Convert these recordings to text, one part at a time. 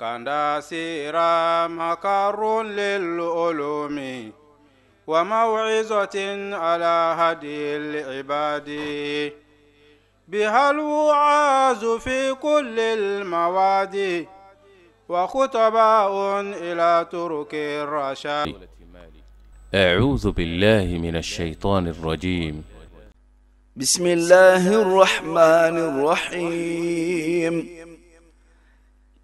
سيرا مقر للعلوم وموعظة على هدي العباد بها الوعاز في كل المواد وخطباء إلى ترك الرشاد أعوذ بالله من الشيطان الرجيم بسم الله الرحمن الرحيم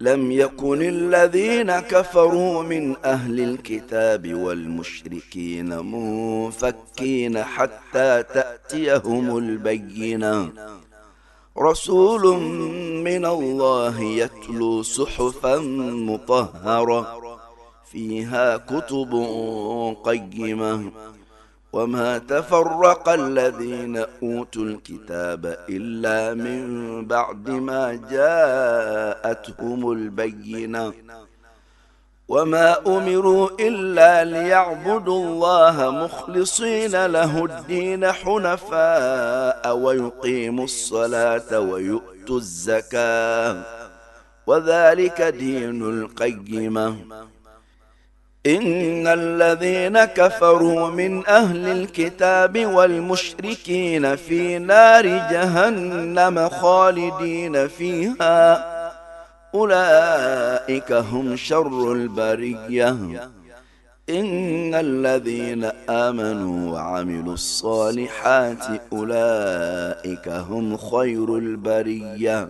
لم يكن الذين كفروا من أهل الكتاب والمشركين منفكين حتى تأتيهم البينة رسول من الله يتلو صحفا مطهرة فيها كتب قيمة وما تفرق الذين أوتوا الكتاب إلا من بعد ما جاءتهم البينة وما أمروا إلا ليعبدوا الله مخلصين له الدين حنفاء ويقيموا الصلاة ويؤتوا الزكاة وذلك دين القيمة إن الذين كفروا من أهل الكتاب والمشركين في نار جهنم خالدين فيها أولئك هم شر البرية إن الذين آمنوا وعملوا الصالحات أولئك هم خير البرية